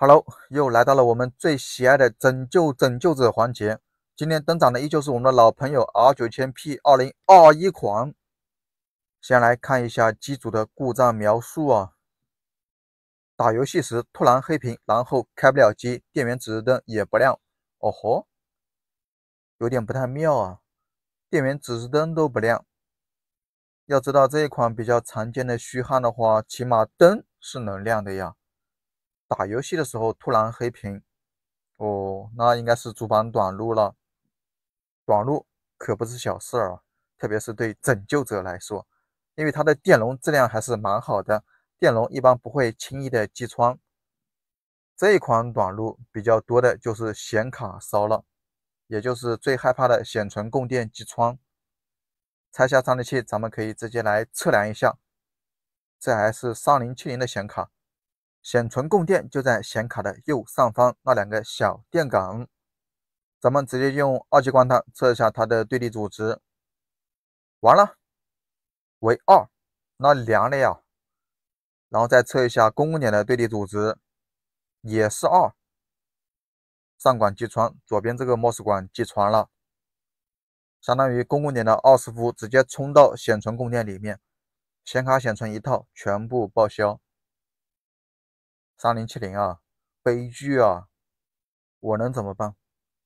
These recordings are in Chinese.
Hello，又来到了我们最喜爱的拯救拯救者环节。今天登场的依旧是我们的老朋友 R 九千 P 二零二一款。先来看一下机组的故障描述啊，打游戏时突然黑屏，然后开不了机，电源指示灯也不亮。哦吼，有点不太妙啊，电源指示灯都不亮。要知道这一款比较常见的虚焊的话，起码灯是能亮的呀。打游戏的时候突然黑屏，哦，那应该是主板短路了。短路可不是小事儿啊，特别是对拯救者来说，因为它的电容质量还是蛮好的，电容一般不会轻易的击穿。这一款短路比较多的就是显卡烧了，也就是最害怕的显存供电击穿。拆下散热器，咱们可以直接来测量一下。这还是3070的显卡。显存供电就在显卡的右上方那两个小电感，咱们直接用二极管探测一下它的对地阻值，完了为二，那凉了呀！然后再测一下公共点的对地阻值，也是二，上管击穿，左边这个 mos 管击穿了，相当于公共点的二十伏直接冲到显存供电里面，显卡显存一套全部报销。三零七零啊，悲剧啊！我能怎么办？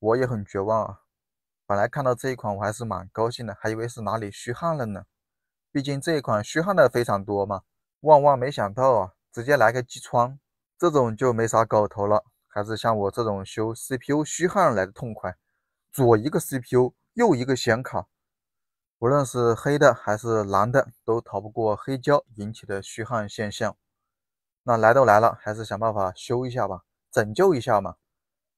我也很绝望啊！本来看到这一款我还是蛮高兴的，还以为是哪里虚焊了呢。毕竟这一款虚焊的非常多嘛。万万没想到啊，直接来个击穿，这种就没啥搞头了。还是像我这种修 CPU 虚焊来的痛快，左一个 CPU，右一个显卡，无论是黑的还是蓝的，都逃不过黑胶引起的虚焊现象。那来都来了，还是想办法修一下吧，拯救一下嘛。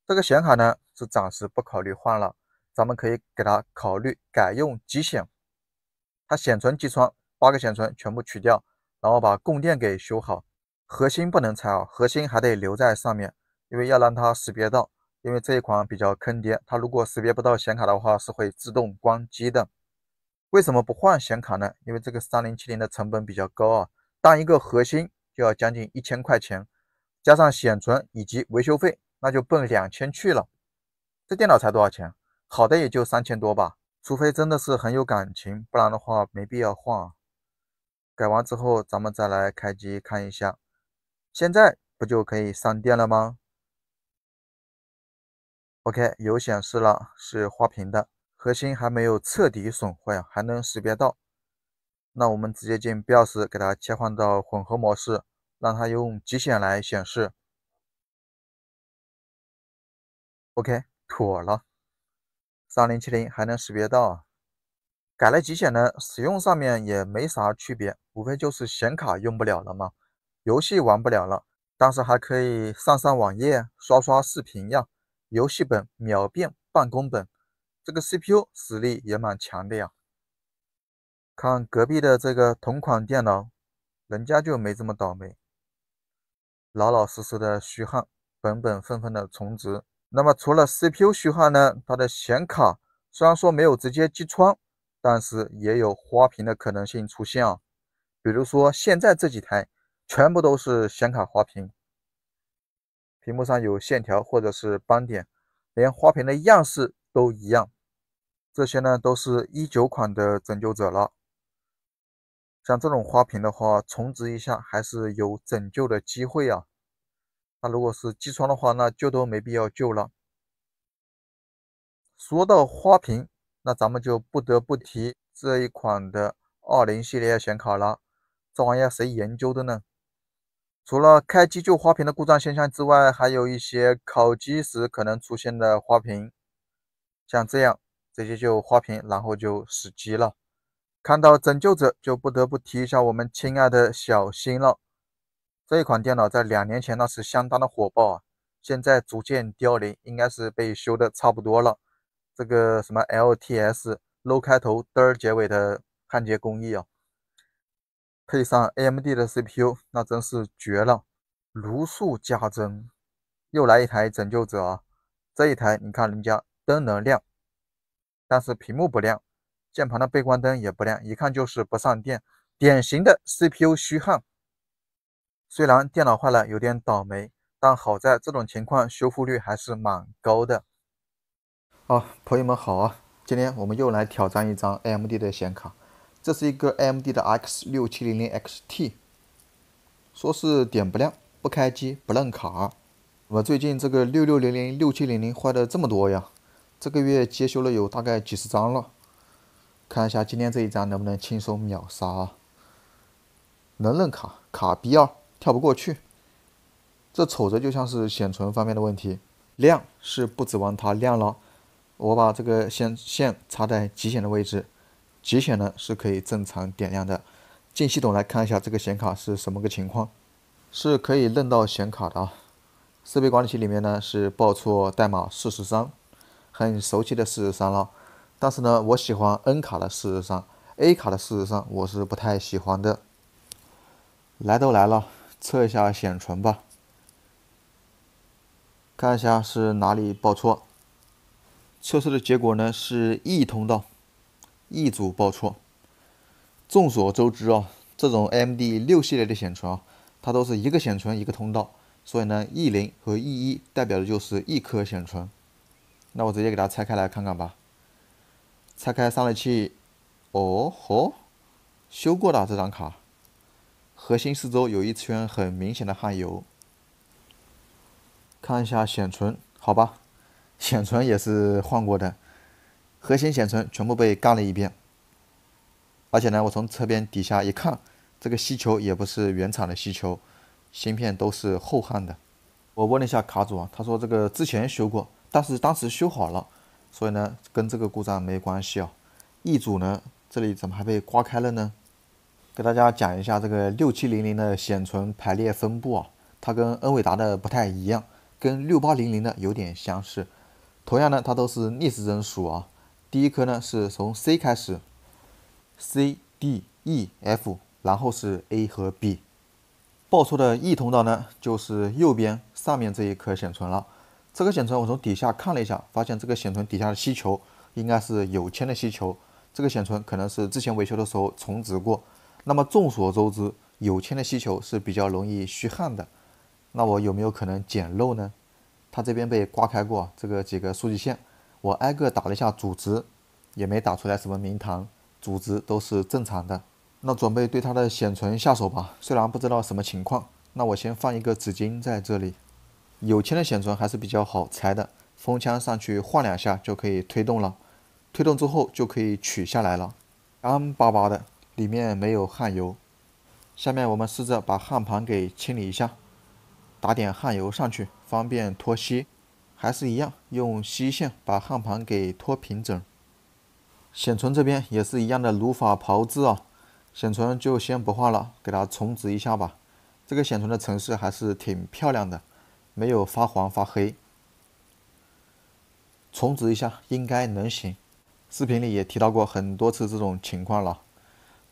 这个显卡呢，是暂时不考虑换了，咱们可以给它考虑改用极显。它显存机窗八个显存全部取掉，然后把供电给修好。核心不能拆啊，核心还得留在上面，因为要让它识别到。因为这一款比较坑爹，它如果识别不到显卡的话，是会自动关机的。为什么不换显卡呢？因为这个三零七零的成本比较高啊，当一个核心。就要将近一千块钱，加上显存以及维修费，那就奔两千去了。这电脑才多少钱？好的也就三千多吧，除非真的是很有感情，不然的话没必要换。改完之后，咱们再来开机看一下，现在不就可以上电了吗？OK，有显示了，是花屏的，核心还没有彻底损坏，还能识别到。那我们直接进 BIOS 给它切换到混合模式，让它用极显来显示。OK，妥了。三零七零还能识别到。改了极显呢，使用上面也没啥区别，无非就是显卡用不了了嘛，游戏玩不了了，但是还可以上上网页、刷刷视频呀。游戏本秒变办公本，这个 CPU 实力也蛮强的呀。看隔壁的这个同款电脑，人家就没这么倒霉，老老实实的虚焊，本本分分的充值。那么除了 CPU 虚焊呢？它的显卡虽然说没有直接击穿，但是也有花屏的可能性出现啊。比如说现在这几台，全部都是显卡花屏，屏幕上有线条或者是斑点，连花屏的样式都一样。这些呢，都是一九款的拯救者了。像这种花瓶的话，重置一下还是有拯救的机会啊。那如果是机窗的话，那就都没必要救了。说到花瓶，那咱们就不得不提这一款的二零系列显卡了。这玩意儿谁研究的呢？除了开机就花屏的故障现象之外，还有一些烤机时可能出现的花屏，像这样直接就花屏，然后就死机了。看到拯救者，就不得不提一下我们亲爱的小新了。这一款电脑在两年前那是相当的火爆啊，现在逐渐凋零，应该是被修的差不多了。这个什么 LTS low 开头灯儿结尾的焊接工艺啊，配上 AMD 的 CPU，那真是绝了，如数家珍。又来一台拯救者啊，这一台你看人家灯能亮，但是屏幕不亮。键盘的背光灯也不亮，一看就是不上电，典型的 CPU 虚焊。虽然电脑坏了有点倒霉，但好在这种情况修复率还是蛮高的。啊，朋友们好啊！今天我们又来挑战一张 AMD 的显卡，这是一个 AMD 的 X6700XT，说是点不亮、不开机、不认卡。我最近这个6600、6700坏的这么多呀，这个月接修了有大概几十张了。看一下今天这一张能不能轻松秒杀啊？能认卡卡 B 二跳不过去，这瞅着就像是显存方面的问题。亮是不指望它亮了，我把这个线线插在极显的位置，极显呢是可以正常点亮的。进系统来看一下这个显卡是什么个情况，是可以认到显卡的啊。设备管理器里面呢是报错代码43，很熟悉的43了。但是呢，我喜欢 N 卡的事实上，A 卡的事实上我是不太喜欢的。来都来了，测一下显存吧，看一下是哪里报错。测试的结果呢是 E 通道，e 组报错。众所周知啊，这种 MD 六系列的显存啊，它都是一个显存一个通道，所以呢 E 零和 E 一代表的就是一颗显存。那我直接给它拆开来看看吧。拆开散热器，哦吼，修过的这张卡，核心四周有一圈很明显的焊油。看一下显存，好吧，显存也是换过的，核心显存全部被干了一遍。而且呢，我从侧边底下一看，这个吸球也不是原厂的吸球，芯片都是后焊的。我问了一下卡主啊，他说这个之前修过，但是当时修好了。所以呢，跟这个故障没关系啊。一组呢，这里怎么还被刮开了呢？给大家讲一下这个六七零零的显存排列分布啊，它跟恩伟达的不太一样，跟六八零零的有点相似。同样呢，它都是逆时针数啊。第一颗呢是从 C 开始，C D E F，然后是 A 和 B。报出的异通道呢，就是右边上面这一颗显存了。这个显存我从底下看了一下，发现这个显存底下的吸球应该是有铅的吸球。这个显存可能是之前维修的时候重置过。那么众所周知，有铅的吸球是比较容易虚焊的。那我有没有可能捡漏呢？它这边被刮开过，这个几个数据线，我挨个打了一下阻值，也没打出来什么名堂，阻值都是正常的。那准备对它的显存下手吧，虽然不知道什么情况。那我先放一个纸巾在这里。有铅的显存还是比较好拆的，封枪上去晃两下就可以推动了，推动之后就可以取下来了，干巴巴的，里面没有焊油。下面我们试着把焊盘给清理一下，打点焊油上去，方便脱锡。还是一样，用锡线把焊盘给脱平整。显存这边也是一样的，如法炮制啊。显存就先不换了，给它重置一下吧。这个显存的成色还是挺漂亮的。没有发黄发黑，重置一下应该能行。视频里也提到过很多次这种情况了，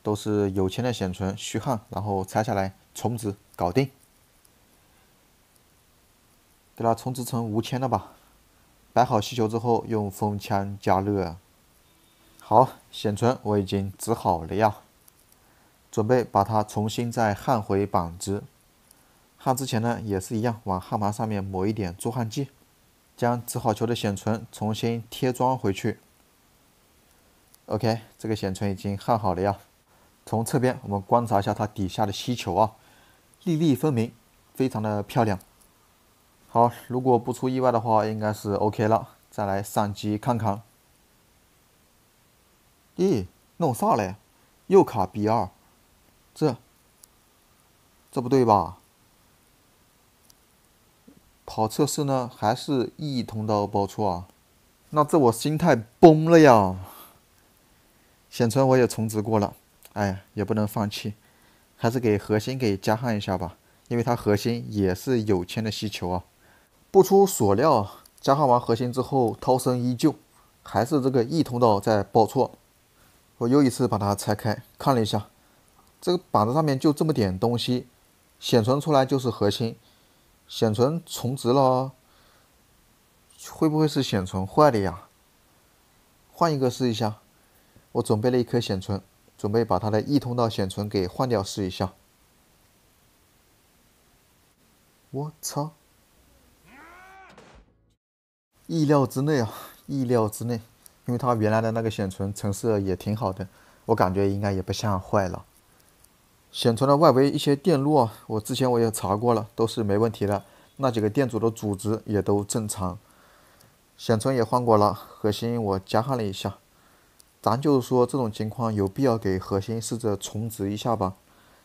都是有钱的显存虚焊，然后拆下来重置搞定。给它重置成无铅的吧？摆好锡球之后，用风枪加热。好，显存我已经植好了呀，准备把它重新再焊回板子。焊之前呢，也是一样，往焊盘上面抹一点助焊剂，将治好球的显存重新贴装回去。OK，这个显存已经焊好了呀。从侧边我们观察一下它底下的吸球啊，粒粒分明，非常的漂亮。好，如果不出意外的话，应该是 OK 了。再来上机看看。咦，弄啥嘞？又卡 b 二，这，这不对吧？跑测试呢，还是一通道报错啊？那这我心态崩了呀！显存我也重置过了，哎呀，也不能放弃，还是给核心给加焊一下吧，因为它核心也是有铅的需求啊。不出所料，加焊完核心之后，涛声依旧，还是这个一通道在报错。我又一次把它拆开看了一下，这个板子上面就这么点东西，显存出来就是核心。显存重置了，会不会是显存坏了呀？换一个试一下，我准备了一颗显存，准备把它的异通道显存给换掉试一下。我操！意料之内啊，意料之内，因为它原来的那个显存成色也挺好的，我感觉应该也不像坏了。显存的外围一些电路，我之前我也查过了，都是没问题的。那几个电阻的阻值也都正常，显存也换过了，核心我加焊了一下。咱就是说这种情况有必要给核心试着重置一下吧，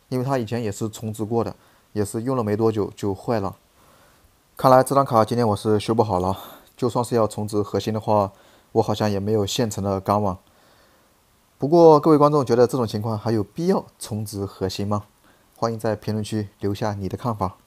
因为它以前也是重置过的，也是用了没多久就坏了。看来这张卡今天我是修不好了，就算是要重置核心的话，我好像也没有现成的钢网。不过，各位观众觉得这种情况还有必要充值核心吗？欢迎在评论区留下你的看法。